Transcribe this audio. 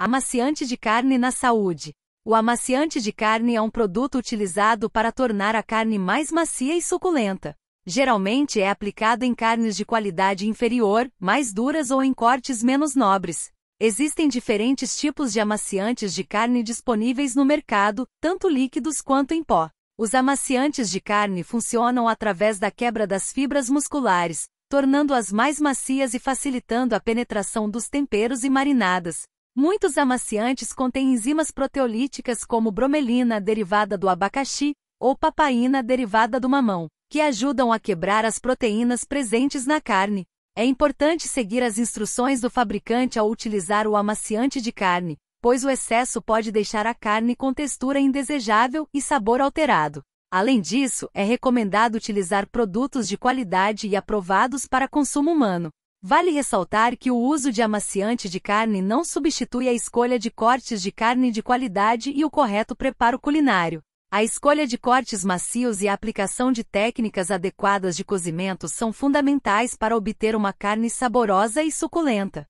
Amaciante de carne na saúde. O amaciante de carne é um produto utilizado para tornar a carne mais macia e suculenta. Geralmente é aplicado em carnes de qualidade inferior, mais duras ou em cortes menos nobres. Existem diferentes tipos de amaciantes de carne disponíveis no mercado, tanto líquidos quanto em pó. Os amaciantes de carne funcionam através da quebra das fibras musculares, tornando-as mais macias e facilitando a penetração dos temperos e marinadas. Muitos amaciantes contêm enzimas proteolíticas como bromelina derivada do abacaxi ou papaina derivada do mamão, que ajudam a quebrar as proteínas presentes na carne. É importante seguir as instruções do fabricante ao utilizar o amaciante de carne, pois o excesso pode deixar a carne com textura indesejável e sabor alterado. Além disso, é recomendado utilizar produtos de qualidade e aprovados para consumo humano. Vale ressaltar que o uso de amaciante de carne não substitui a escolha de cortes de carne de qualidade e o correto preparo culinário. A escolha de cortes macios e a aplicação de técnicas adequadas de cozimento são fundamentais para obter uma carne saborosa e suculenta.